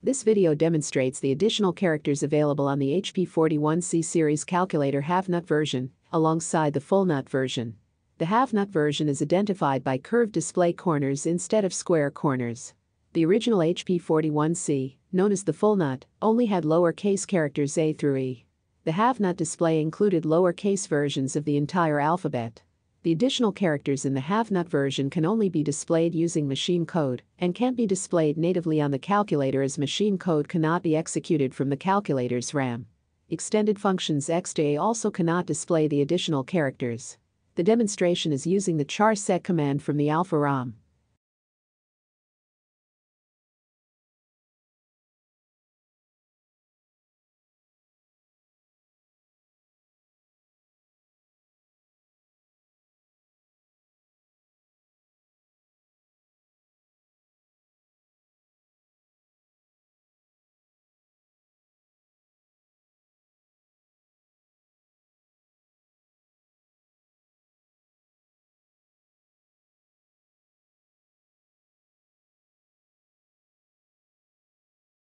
This video demonstrates the additional characters available on the HP 41C series calculator half-nut version, alongside the full-nut version. The half-nut version is identified by curved display corners instead of square corners. The original HP 41C, known as the full-nut, only had lowercase characters A through E. The half-nut display included lowercase versions of the entire alphabet. The additional characters in the HaveNut version can only be displayed using machine code and can't be displayed natively on the calculator as machine code cannot be executed from the calculator's RAM. Extended functions XDA also cannot display the additional characters. The demonstration is using the char set command from the Alpha ROM.